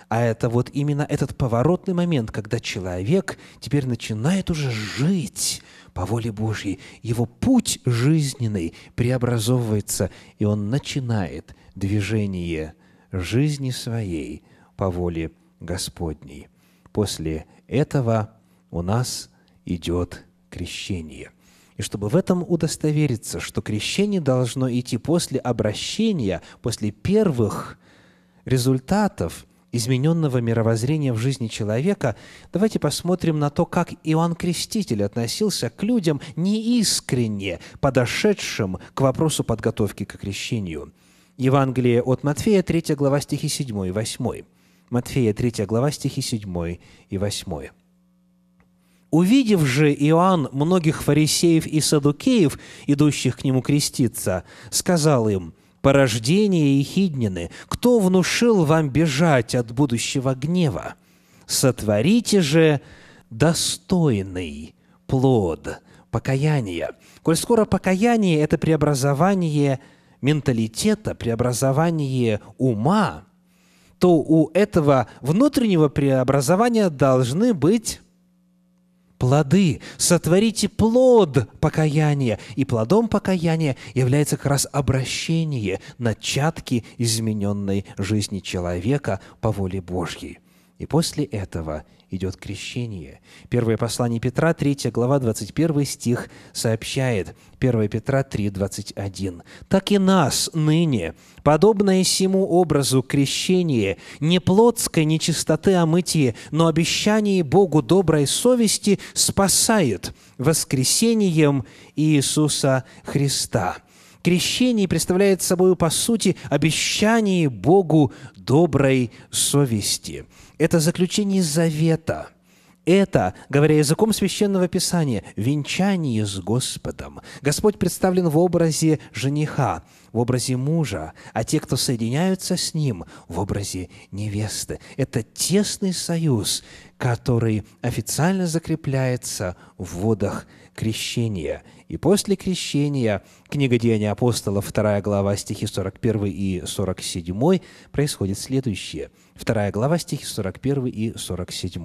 а это вот именно этот поворотный момент, когда человек теперь начинает уже жить по воле Божьей. Его путь жизненный преобразовывается, и он начинает движение жизни своей по воле Господней. После этого у нас идет крещение – и чтобы в этом удостовериться, что крещение должно идти после обращения, после первых результатов измененного мировоззрения в жизни человека, давайте посмотрим на то, как Иоанн Креститель относился к людям неискренне, подошедшим к вопросу подготовки к крещению. Евангелие от Матфея, 3 глава, стихи 7 и 8. Матфея, 3 глава, стихи 7 и 8. Увидев же Иоанн многих фарисеев и садукеев, идущих к нему креститься, сказал им, «Порождение Ехиднины, кто внушил вам бежать от будущего гнева? Сотворите же достойный плод покаяния». Коль скоро покаяние – это преобразование менталитета, преобразование ума, то у этого внутреннего преобразования должны быть плоды, сотворите плод покаяния. И плодом покаяния является как раз обращение начатки измененной жизни человека по воле Божьей. И после этого идет крещение. Первое послание Петра, 3 глава, 21 стих сообщает, 1 Петра 3, 21. «Так и нас ныне, подобное сему образу крещение, не плотской нечистоты омытие, но обещание Богу доброй совести спасает воскресением Иисуса Христа». Крещение представляет собой, по сути, обещание Богу доброй совести это заключение завета. Это, говоря языком священного писания, венчание с Господом. Господь представлен в образе жениха, в образе мужа, а те, кто соединяются с ним, в образе невесты. Это тесный союз, который официально закрепляется в водах крещения – и после крещения, книга Деяния апостолов, 2 глава, стихи 41 и 47, происходит следующее. 2 глава, стихи 41 и 47.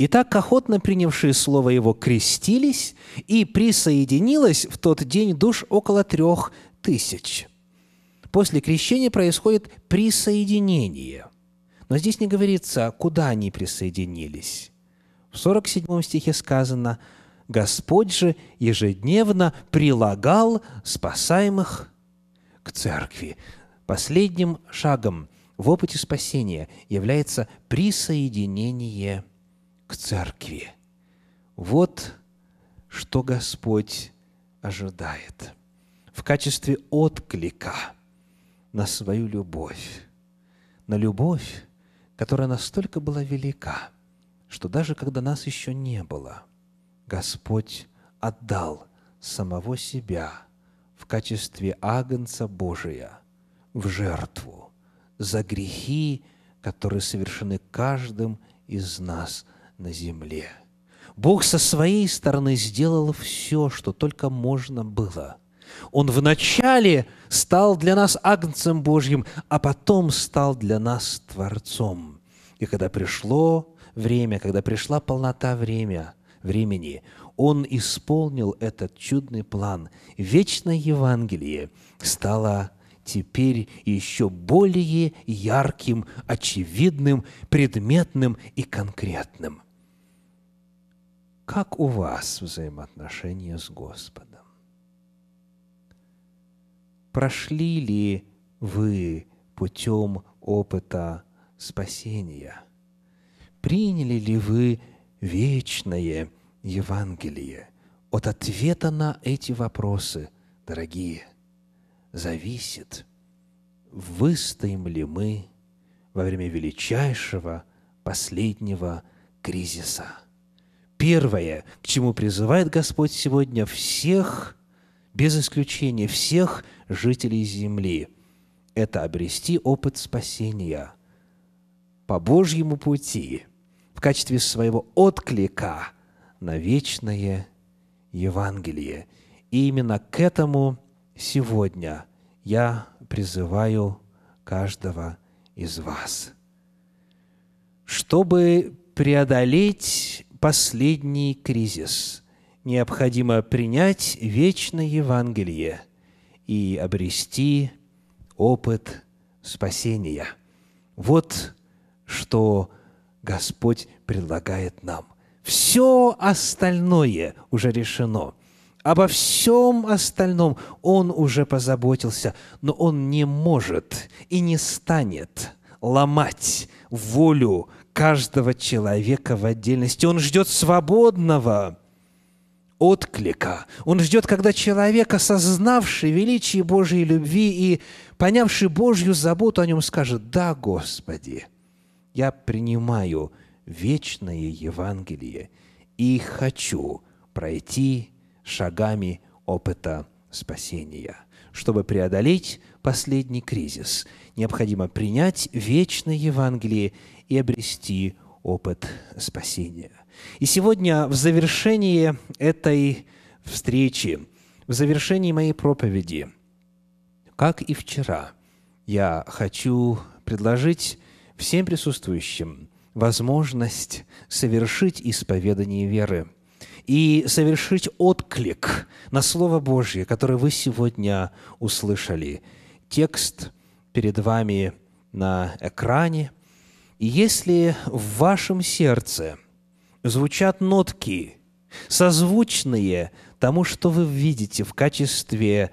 Итак, охотно принявшие слово его крестились, и присоединилось в тот день душ около трех тысяч. После крещения происходит присоединение. Но здесь не говорится, куда они присоединились. В 47 стихе сказано, Господь же ежедневно прилагал спасаемых к церкви. Последним шагом в опыте спасения является присоединение к церкви. Вот что Господь ожидает в качестве отклика на свою любовь, на любовь, которая настолько была велика, что даже когда нас еще не было – Господь отдал самого себя в качестве агнца Божия в жертву за грехи, которые совершены каждым из нас на земле. Бог со своей стороны сделал все, что только можно было. Он вначале стал для нас агнцем Божьим, а потом стал для нас Творцом. И когда пришло время, когда пришла полнота времени времени. Он исполнил этот чудный план. Вечное Евангелие стало теперь еще более ярким, очевидным, предметным и конкретным. Как у вас взаимоотношения с Господом? Прошли ли вы путем опыта спасения? Приняли ли вы вечное Евангелие. От ответа на эти вопросы, дорогие, зависит, выстоим ли мы во время величайшего последнего кризиса. Первое, к чему призывает Господь сегодня всех, без исключения всех жителей земли, это обрести опыт спасения по Божьему пути в качестве своего отклика – на вечное Евангелие. И именно к этому сегодня я призываю каждого из вас. Чтобы преодолеть последний кризис, необходимо принять вечное Евангелие и обрести опыт спасения. Вот что Господь предлагает нам – все остальное уже решено. Обо всем остальном он уже позаботился, но он не может и не станет ломать волю каждого человека в отдельности. Он ждет свободного отклика. Он ждет, когда человек, осознавший величие Божьей любви и понявший Божью заботу о нем, скажет, «Да, Господи, я принимаю вечное Евангелие и хочу пройти шагами опыта спасения. Чтобы преодолеть последний кризис, необходимо принять вечное Евангелие и обрести опыт спасения. И сегодня в завершении этой встречи, в завершении моей проповеди, как и вчера, я хочу предложить всем присутствующим – возможность совершить исповедание веры и совершить отклик на Слово Божье, которое вы сегодня услышали. Текст перед вами на экране. И если в вашем сердце звучат нотки, созвучные тому, что вы видите в качестве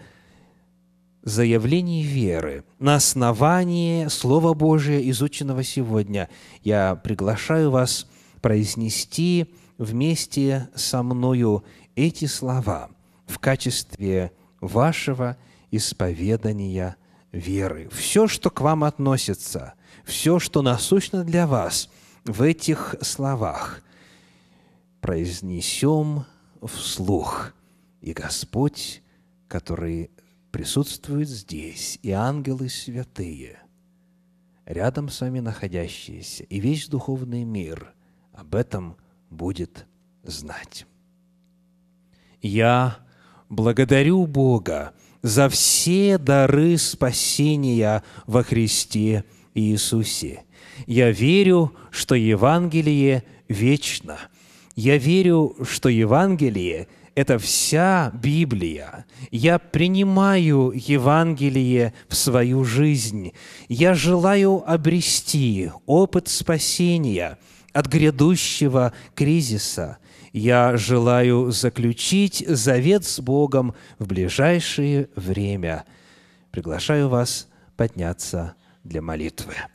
заявлений веры на основании Слова Божия, изученного сегодня, я приглашаю вас произнести вместе со мною эти слова в качестве вашего исповедания веры. Все, что к вам относится, все, что насущно для вас в этих словах, произнесем вслух. И Господь, который присутствуют здесь и ангелы святые, рядом с вами находящиеся, и весь духовный мир об этом будет знать. Я благодарю Бога за все дары спасения во Христе Иисусе. Я верю, что Евангелие вечно. Я верю, что Евангелие – это вся Библия. Я принимаю Евангелие в свою жизнь. Я желаю обрести опыт спасения от грядущего кризиса. Я желаю заключить завет с Богом в ближайшее время. Приглашаю вас подняться для молитвы.